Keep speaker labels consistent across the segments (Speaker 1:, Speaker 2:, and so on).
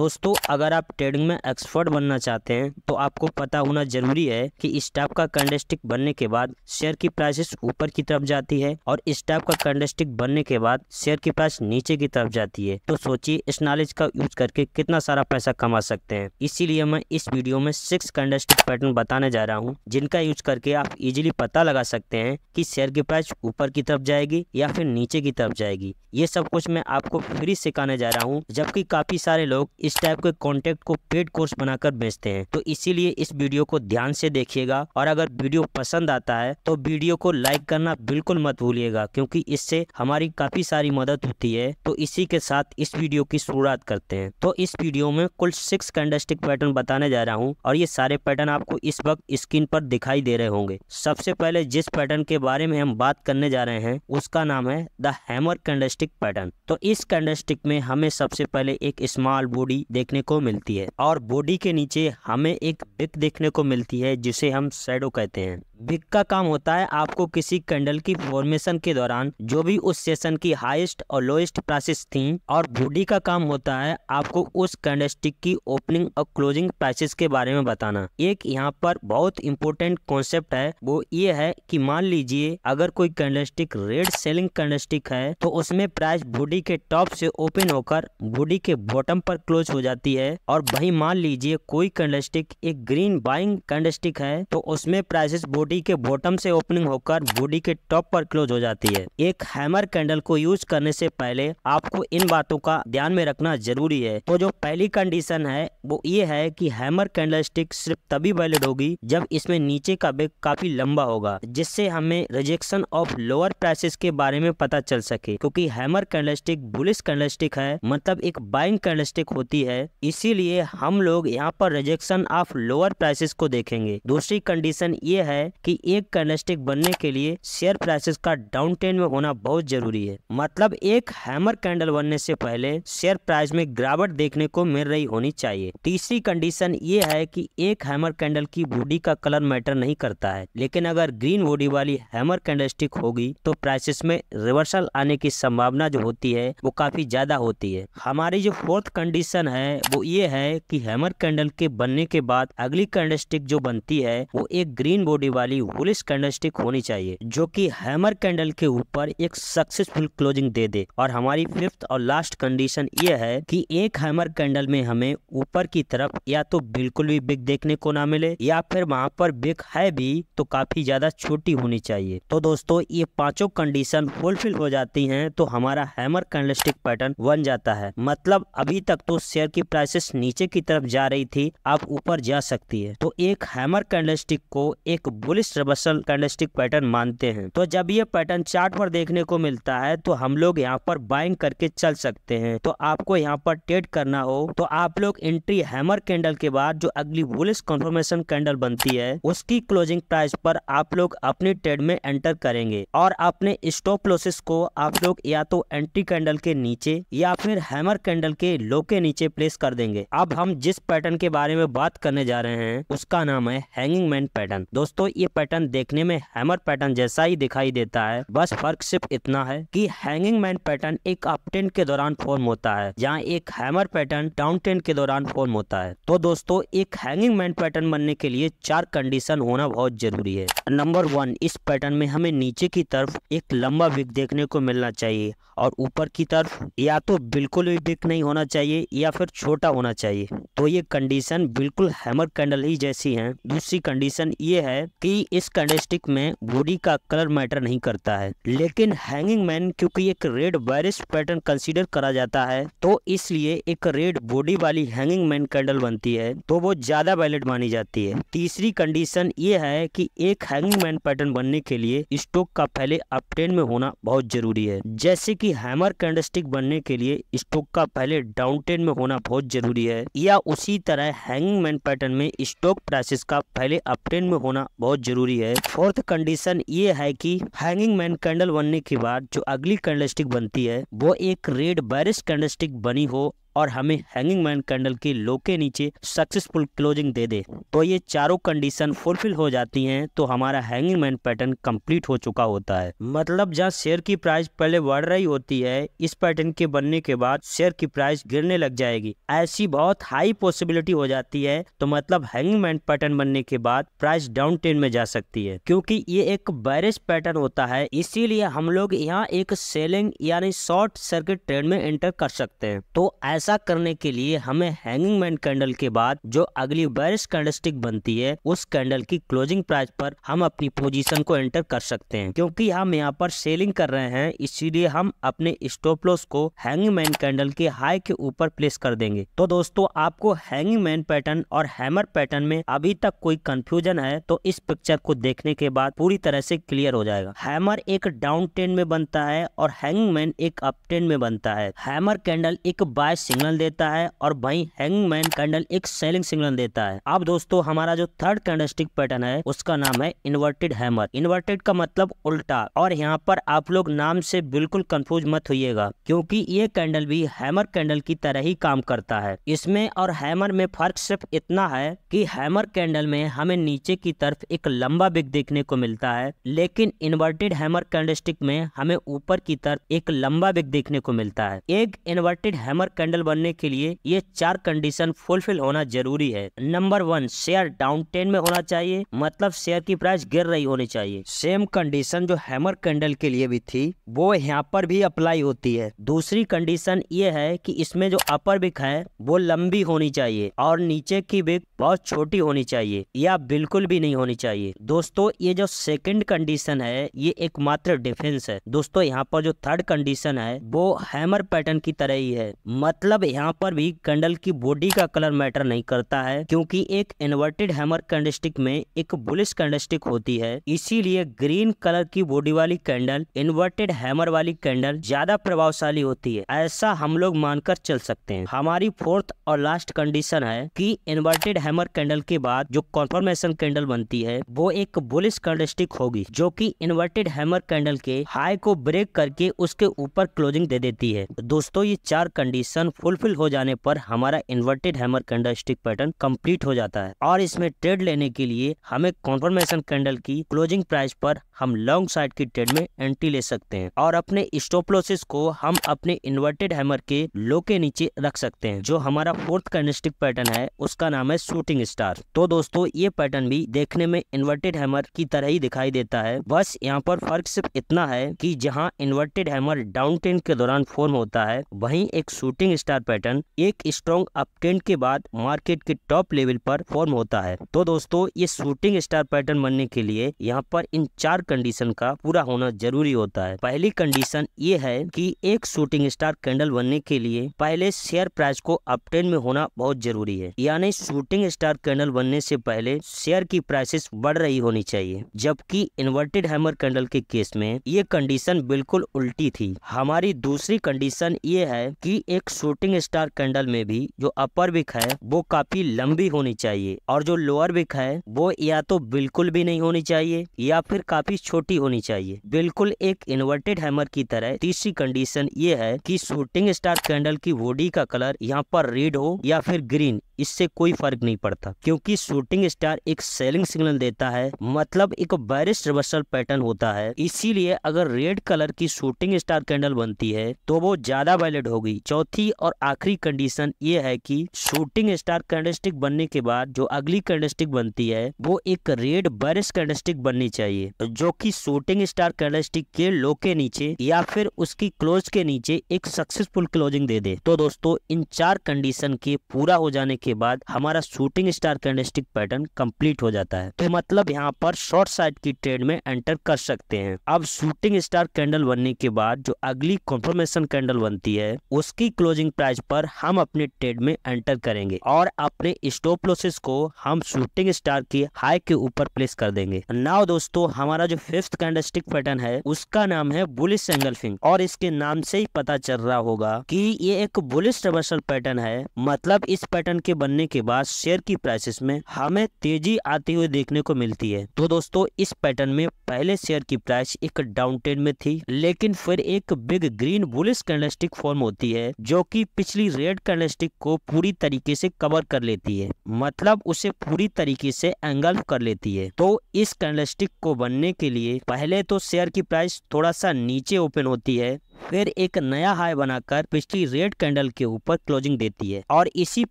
Speaker 1: दोस्तों अगर आप ट्रेडिंग में एक्सपर्ट बनना चाहते हैं तो आपको पता होना जरूरी है कि स्टाफ का कैंडलस्टिक बनने के बाद शेयर की प्राइसेस ऊपर की तरफ जाती है और स्टाफ का कैंडलस्टिक बनने के बाद शेयर की प्राइस नीचे की तरफ जाती है तो सोचिए इस नॉलेज का यूज करके कितना सारा पैसा कमा सकते हैं इसीलिए मैं इस वीडियो में सिक्स कैंडलस्टिक पैटर्न बताने जा रहा हूँ जिनका यूज करके आप इजिली पता लगा सकते हैं की शेयर की प्राइस ऊपर की तरफ जाएगी या फिर नीचे की तरफ जाएगी ये सब कुछ मैं आपको फ्री सिखाने जा रहा हूँ जबकि काफी सारे लोग इस टाइप के कॉन्टेक्ट को पेड कोर्स बनाकर बेचते हैं तो इसीलिए इस वीडियो को ध्यान से देखिएगा और अगर वीडियो पसंद आता है तो वीडियो को लाइक करना बिल्कुल मत भूलिएगा क्योंकि इससे हमारी काफी सारी मदद होती है तो इसी के साथ इस वीडियो की शुरुआत करते हैं तो इस वीडियो में कुल सिक्स कैंडस्टिक पैटर्न बताने जा रहा हूँ और ये सारे पैटर्न आपको इस वक्त स्क्रीन पर दिखाई दे रहे होंगे सबसे पहले जिस पैटर्न के बारे में हम बात करने जा रहे हैं उसका नाम है द हैमर कैंडलस्टिक पैटर्न तो इस कैंडस्टिक में हमें सबसे पहले एक स्मॉल बोर्ड बॉडी देखने को मिलती है और बॉडी के नीचे हमें एक पिक देखने को मिलती है जिसे हम सैडो कहते हैं विक का काम होता है आपको किसी कैंडल की फॉर्मेशन के दौरान जो भी उस सेशन की हाईएस्ट और लोएस्ट प्राइसेस थी और बूडी का काम होता है आपको उस कैंडलस्टिक की ओपनिंग और क्लोजिंग प्राइसेस के बारे में बताना एक यहाँ पर बहुत इंपॉर्टेंट कॉन्सेप्ट है वो ये है कि मान लीजिए अगर कोई कैंडलस्टिक रेड सेलिंग कैंडलस्टिक है तो उसमें प्राइस बूडी के टॉप से ओपन होकर बूडी के बॉटम पर क्लोज हो जाती है और वही मान लीजिए कोई कैंडलस्टिक एक ग्रीन बाइंग कैंडलस्टिक है तो उसमें प्राइसेस बॉडी बॉडी के बॉटम से ओपनिंग होकर बॉडी के टॉप पर क्लोज हो जाती है एक हैमर कैंडल को यूज करने से पहले आपको इन बातों का ध्यान में रखना जरूरी है तो जो पहली कंडीशन है वो ये है कि हैमर कैंडल स्टिक सिर्फ तभी वैलिड होगी जब इसमें नीचे का बेग काफी लंबा होगा जिससे हमें रिजेक्शन ऑफ लोअर प्राइसेस के बारे में पता चल सके क्योंकि hammer candlestick bullish candlestick है मतलब एक बाइंग कैंडल स्टिक होती है इसीलिए हम लोग यहाँ पर रिजेक्शन ऑफ लोअर प्राइसेस को देखेंगे दूसरी कंडीशन ये है कि एक कैंडलस्टिक बनने के लिए शेयर प्राइसेस का डाउन ट्रेंड में होना बहुत जरूरी है मतलब एक हैमर कैंडल बनने से पहले शेयर प्राइस में गिरावट देखने को मिल रही होनी चाहिए तीसरी कंडीशन ये है कि एक हैमर कैंडल की बॉडी का कलर मैटर नहीं करता है लेकिन अगर ग्रीन बॉडी वाली हैमर कैंडल होगी तो प्राइसेस में रिवर्सल आने की संभावना जो होती है वो काफी ज्यादा होती है हमारी जो फोर्थ कंडीशन है वो ये है की हैमर कैंडल के बनने के बाद अगली कैंडल जो बनती है वो एक ग्रीन बॉडी वाली वाली वुलिश कैंडलस्टिक होनी चाहिए जो कि हैमर कैंडल के ऊपर एक सक्सेसफुल क्लोजिंग दे दे और हमारी फिफ्थ और लास्ट कंडीशन ये है कि एक हैमर कैंडल में हमें ऊपर की तरफ या तो बिल्कुल भी बिग देखने को ना मिले या फिर वहाँ पर बिग है भी तो काफी ज्यादा छोटी होनी चाहिए तो दोस्तों ये पांचों कंडीशन फुलफिल हो जाती है तो हमारा हैमर कैंडलस्टिक पैटर्न बन जाता है मतलब अभी तक तो शेयर की प्राइसेस नीचे की तरफ जा रही थी अब ऊपर जा सकती है तो एक हैमर कैंडलस्टिक को एक bullish English reversal candlestick pattern मानते हैं तो जब ये पैटर्न चार्ट पर देखने को मिलता है तो हम लोग यहाँ पर बाइंग करके चल सकते हैं तो आपको यहाँ पर ट्रेड करना हो तो आप लोग एंट्री हैमर कैंडल के बाद जो अगली बुलिस कंफर्मेशन कैंडल बनती है उसकी क्लोजिंग प्राइस पर आप लोग अपने ट्रेड में एंटर करेंगे और अपने स्टॉप लॉसेस को आप लोग या तो एंट्री कैंडल के नीचे या फिर हैमर कैंडल के लो के नीचे प्लेस कर देंगे अब हम जिस पैटर्न के बारे में बात करने जा रहे हैं उसका नाम है हैंगिंग मैन पैटर्न दोस्तों ये पैटर्न देखने में हैमर पैटर्न जैसा ही दिखाई देता है बस फर्क सिर्फ इतना है कि हैंगिंग मैन पैटर्न एक अपटेंट के दौरान फॉर्म होता है जहाँ एक हैमर पैटर्न डाउन टेंट के दौरान फॉर्म होता है तो दोस्तों एक हैंगिंग मैन पैटर्न बनने के लिए चार कंडीशन होना बहुत जरूरी है नंबर वन इस पैटर्न में हमें नीचे की तरफ एक लंबा विक देखने को मिलना चाहिए और ऊपर की तरफ या तो बिल्कुल भी विक नहीं होना चाहिए या फिर छोटा होना चाहिए तो ये कंडीशन बिल्कुल हैमर कैंडल ही जैसी है दूसरी कंडीशन ये है कि इस कैंडलस्टिक में बॉडी का कलर मैटर नहीं करता है लेकिन हैंगिंग मैन क्योंकि एक रेड वायरस पैटर्न कंसीडर करा जाता है तो इसलिए एक रेड बॉडी वाली हैंगिंग मैन कैंडल बनती है तो वो ज्यादा वैलिड मानी जाती है तीसरी कंडीशन ये है कि एक हैंगिंग मैन पैटर्न बनने के लिए स्टोक का पहले अपटेन में होना बहुत जरूरी है जैसे की हैमर कैंडलस्टिक बनने के लिए स्टोक का पहले डाउन टेन में होना बहुत जरूरी है या उसी तरह हैंगिंग मैन पैटर्न में स्टोक प्राइसेस का पहले अपटेन में होना बहुत जरूरी है फोर्थ कंडीशन ये है कि हैंगिंग मैन कैंडल बनने के बाद जो अगली कैंडल बनती है वो एक रेड बैरिस कैंडल बनी हो और हमें हैंगिंग मैन कैंडल की लो के नीचे सक्सेसफुल क्लोजिंग दे दे तो ये चारों कंडीशन फुलफिल हो जाती हैं तो हमारा हैंगिंग मैन पैटर्न कंप्लीट हो चुका होता है मतलब जहाँ शेयर की प्राइस पहले बढ़ रही होती है इस पैटर्न के बनने के बाद शेयर की प्राइस गिरने लग जाएगी ऐसी बहुत हाई पॉसिबिलिटी हो जाती है तो मतलब हैंगिंग मैन पैटर्न बनने के बाद प्राइस डाउन ट्रेन में जा सकती है क्योंकि ये एक बैरेज पैटर्न होता है इसीलिए हम लोग यहाँ एक सेलिंग यानी शॉर्ट सर्किट ट्रेड में एंटर कर सकते हैं तो ऐसा करने के लिए हमें हैंगिंग मैन कैंडल के बाद जो अगली बैरिश कैंडलस्टिक बनती है उस कैंडल की क्लोजिंग प्राइस पर हम अपनी पोजीशन को एंटर कर सकते हैं क्योंकि हम यहाँ पर सेलिंग कर रहे हैं इसीलिए हम अपने स्टॉप लॉस को हैंगिंग मैन कैंडल के हाई के ऊपर प्लेस कर देंगे तो दोस्तों आपको हैंगिंग मैन पैटर्न और हैमर पैटर्न में अभी तक कोई कंफ्यूजन है तो इस पिक्चर को देखने के बाद पूरी तरह से क्लियर हो जाएगा हैमर एक डाउन ट्रेंड में बनता है और हैंगिंग मैन एक अप टेन में बनता है हैमर कैंडल एक बाईस सिग्नल देता है और वहीं हैंगमैन कैंडल एक सेलिंग सिग्नल देता है अब दोस्तों हमारा जो थर्ड कैंडलस्टिक पैटर्न है उसका नाम है इन्वर्टेड हैमर इन्वर्टेड का मतलब उल्टा और यहाँ पर आप लोग नाम से बिल्कुल कंफ्यूज मत होइएगा क्योंकि ये कैंडल भी हैमर कैंडल की तरह ही काम करता है इसमें और हैमर में फर्क सिर्फ इतना है कि हैमर कैंडल में हमें नीचे की तरफ एक लंबा बिग देखने को मिलता है लेकिन इन्वर्टेड हैमर कैंडलस्टिक में हमें ऊपर की तरफ एक लंबा बिग देखने को मिलता है एक इन्वर्टेड हैमर कैंडल प्रोफेशनल बनने के लिए ये चार कंडीशन फुलफिल होना जरूरी है number one share down trend में होना चाहिए मतलब शेयर की प्राइस गिर रही होनी चाहिए सेम कंडीशन जो हैमर कैंडल के लिए भी थी वो यहाँ पर भी अप्लाई होती है दूसरी कंडीशन ये है कि इसमें जो अपर बिक है वो लंबी होनी चाहिए और नीचे की बिक बहुत छोटी होनी चाहिए या बिल्कुल भी नहीं होनी चाहिए दोस्तों ये जो सेकंड कंडीशन है ये एकमात्र डिफेंस है दोस्तों यहाँ पर जो थर्ड कंडीशन है वो हैमर पैटर्न की तरह ही है मतलब मतलब यहाँ पर भी कैंडल की बॉडी का कलर मैटर नहीं करता है क्योंकि एक इन्वर्टेड हैमर कैंडलस्टिक में एक बुलिश कैंडलस्टिक होती है इसीलिए ग्रीन कलर की बॉडी वाली कैंडल इन्वर्टेड हैमर वाली कैंडल ज्यादा प्रभावशाली होती है ऐसा हम लोग मानकर चल सकते हैं हमारी फोर्थ और लास्ट कंडीशन है कि इन्वर्टेड हैमर कैंडल के बाद जो कॉन्फर्मेशन कैंडल बनती है वो एक बुलिश कैंडलस्टिक होगी जो कि इन्वर्टेड हैमर कैंडल के हाई को ब्रेक करके उसके ऊपर क्लोजिंग दे देती है दोस्तों ये चार कंडीशन फुलफिल हो जाने पर हमारा inverted hammer candlestick pattern complete हो जाता है और इसमें ट्रेड लेने के लिए हमें कॉन्फर्मेशन कैंडल की क्लोजिंग प्राइस पर हम लॉन्ग साइड की ट्रेड में एंट्री ले सकते हैं और अपने स्टोपलोसिस को हम अपने इन्वर्टेड हैमर के लो के नीचे रख सकते हैं जो हमारा फोर्थ स्टिक पैटर्न है उसका नाम है शूटिंग स्टार तो दोस्तों ये पैटर्न भी देखने में इन्वर्टेड हैमर की तरह ही दिखाई देता है बस यहाँ पर फर्क सिर्फ इतना है की जहाँ इन्वर्टेड हैमर डाउन के दौरान फॉर्म होता है वही एक शूटिंग स्टार स्टार पैटर्न एक स्ट्रॉन्ग अपट्रेंड के बाद मार्केट के टॉप लेवल पर फॉर्म होता है तो दोस्तों ये शूटिंग स्टार पैटर्न बनने के लिए यहाँ पर इन चार कंडीशन का पूरा होना जरूरी होता है पहली कंडीशन ये है कि एक शूटिंग स्टार कैंडल बनने के लिए पहले शेयर प्राइस को अपट्रेंड में होना बहुत जरूरी है यानी शूटिंग स्टार कैंडल बनने से पहले शेयर की प्राइसेस बढ़ रही होनी चाहिए जबकि इन्वर्टेड हैमर कैंडल के केस में ये कंडीशन बिल्कुल उल्टी थी हमारी दूसरी कंडीशन ये है कि एक शूट शूटिंग स्टार कैंडल में भी जो अपर विक है वो काफी लंबी होनी चाहिए और जो लोअर विक है वो या तो बिल्कुल भी नहीं होनी चाहिए या फिर काफी छोटी होनी चाहिए बिल्कुल एक इन्वर्टेड हैमर की तरह तीसरी कंडीशन ये है कि शूटिंग स्टार कैंडल की बॉडी का कलर यहाँ पर रेड हो या फिर ग्रीन इससे कोई फर्क नहीं पड़ता क्योंकि शूटिंग स्टार एक सेलिंग सिग्नल देता है मतलब एक बैरिस्ट रिवर्सल पैटर्न होता है इसीलिए अगर रेड कलर की शूटिंग स्टार कैंडल बनती है तो वो ज्यादा वैलिड होगी चौथी और और आखिरी कंडीशन ये है कि शूटिंग स्टार कैंडस्टिक बनने के बाद जो अगली कैंडस्टिक बनती है वो एक रेड बरिस कैंडस्टिक बननी चाहिए जो कि शूटिंग स्टार कैंडस्टिक के लो के नीचे या फिर उसकी क्लोज के नीचे एक सक्सेसफुल क्लोजिंग दे दे तो दोस्तों इन चार कंडीशन के पूरा हो जाने के बाद हमारा shooting star candlestick pattern complete हो जाता है तो मतलब यहाँ पर शॉर्ट साइड की ट्रेड में एंटर कर सकते हैं अब शूटिंग स्टार कैंडल बनने के बाद जो अगली कॉन्फर्मेशन कैंडल बनती है उसकी क्लोजिंग ओपन प्राइस पर हम अपने ट्रेड में एंटर करेंगे और अपने स्टॉप लॉसेस को हम शूटिंग स्टार की हाई के ऊपर प्लेस कर देंगे नाउ दोस्तों हमारा जो फिफ्थ कैंडलस्टिक पैटर्न है उसका नाम है बुलिस एंगलफिंग और इसके नाम से ही पता चल रहा होगा कि ये एक बुलिस रिवर्सल पैटर्न है मतलब इस पैटर्न के बनने के बाद शेयर की प्राइसेस में हमें तेजी आती हुई देखने को मिलती है तो दोस्तों इस पैटर्न में पहले शेयर की प्राइस एक डाउन ट्रेंड में थी लेकिन फिर एक big green bullish candlestick form होती है जो कि की पिछली रेड कैंडलस्टिक को पूरी तरीके से कवर कर लेती है मतलब उसे पूरी तरीके से एंगल्फ कर लेती है तो इस कैंडलस्टिक को बनने के लिए पहले तो शेयर की प्राइस थोड़ा सा नीचे ओपन होती है फिर एक नया हाई बनाकर पिछली रेड कैंडल के ऊपर क्लोजिंग देती है और इसी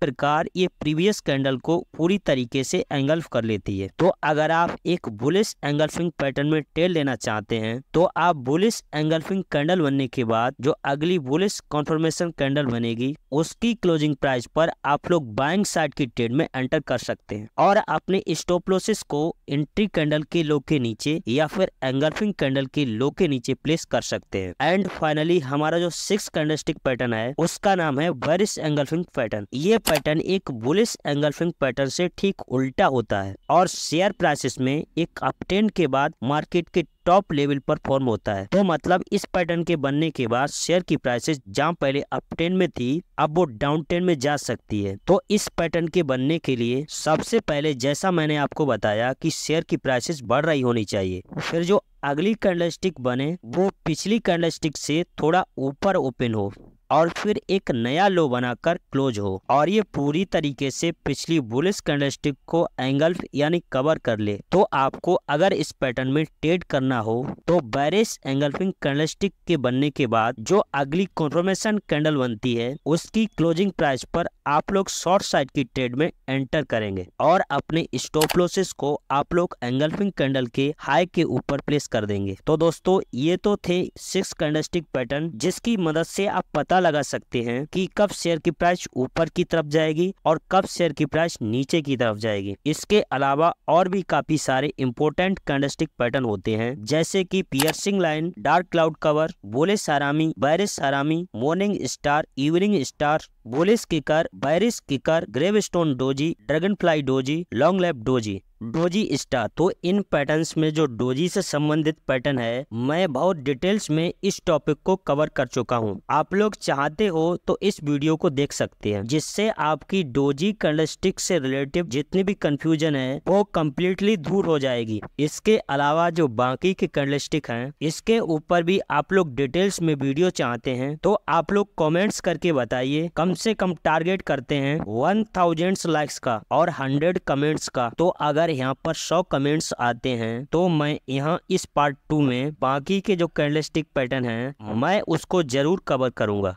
Speaker 1: प्रकार ये प्रीवियस कैंडल को पूरी तरीके से एंगल्फ कर लेती है तो अगर आप एक बुलिस एंगल्फिंग पैटर्न में टेल लेना चाहते हैं तो आप बुलिस एंगल्फिंग कैंडल बनने के बाद जो अगली बुलिस कॉन्फर्मेशन कैंडल बनेगी उसकी क्लोजिंग प्राइस पर आप लोग बाइंग साइड की ट्रेड में एंटर कर सकते हैं और अपने स्टोपलोसिस को एंट्री कैंडल के लो के नीचे या फिर एंगल्फिंग कैंडल के लो के नीचे प्लेस कर सकते हैं एंड फाइनल फाइनली हमारा जो सिक्स कैंडलस्टिक पैटर्न है उसका नाम है बरिस एंगल्फिंग पैटर्न ये पैटर्न एक बुलिस एंगल्फिंग पैटर्न से ठीक उल्टा होता है और शेयर प्राइसेस में एक अपटेंड के बाद मार्केट के टॉप लेवल पर फॉर्म होता है तो मतलब इस पैटर्न के बनने के बाद शेयर की प्राइसेस जहाँ पहले अप टेन में थी अब वो डाउन टेन में जा सकती है तो इस पैटर्न के बनने के लिए सबसे पहले जैसा मैंने आपको बताया कि शेयर की प्राइसेस बढ़ रही होनी चाहिए फिर जो अगली कैंडलस्टिक बने वो पिछली कैंडलस्टिक से थोड़ा ऊपर ओपन हो और फिर एक नया लो बनाकर क्लोज हो और ये पूरी तरीके से पिछली बुलिस कैंडलस्टिक को एंगल यानी कवर कर ले तो आपको अगर इस पैटर्न में ट्रेड करना हो तो बैरिस एंगल्फिंग कैंडलस्टिक के बनने के बाद जो अगली कॉन्फर्मेशन कैंडल बनती है उसकी क्लोजिंग प्राइस पर आप लोग शॉर्ट साइड की ट्रेड में एंटर करेंगे और अपने स्टॉप लोसेस को आप लोग एंगल्फिंग कैंडल के हाई के ऊपर प्लेस कर देंगे तो दोस्तों ये तो थे सिक्स कैंडलस्टिक पैटर्न जिसकी मदद से आप पता पता लगा सकते हैं कि कब शेयर की प्राइस ऊपर की तरफ जाएगी और कब शेयर की प्राइस नीचे की तरफ जाएगी इसके अलावा और भी काफी सारे इंपोर्टेंट कैंडस्टिक पैटर्न होते हैं जैसे कि piercing line dark cloud cover bullish harami bearish harami morning star evening star bullish kicker bearish kicker gravestone doji dragonfly doji long lap doji doji star तो इन patterns में जो doji से संबंधित पैटर्न है मैं बहुत details में इस टॉपिक को कवर कर चुका हूँ आप लोग चाहते हो तो इस वीडियो को देख सकते हैं जिससे आपकी डोजी कंडस्टिक से रिलेटिव जितनी भी कंफ्यूजन है वो कम्प्लीटली दूर हो जाएगी इसके अलावा जो बाकी के कंडस्टिक है इसके ऊपर भी आप लोग डिटेल्स में वीडियो चाहते हैं तो आप लोग कॉमेंट्स करके बताइए कम से कम टारगेट करते हैं वन थाउजेंड लाइक्स का और हंड्रेड कमेंट्स का तो अगर अगर यहाँ पर सौ कमेंट्स आते हैं तो मैं यहाँ इस पार्ट टू में बाकी के जो कैंडलस्टिक पैटर्न हैं हाँ। मैं उसको जरूर कवर करूंगा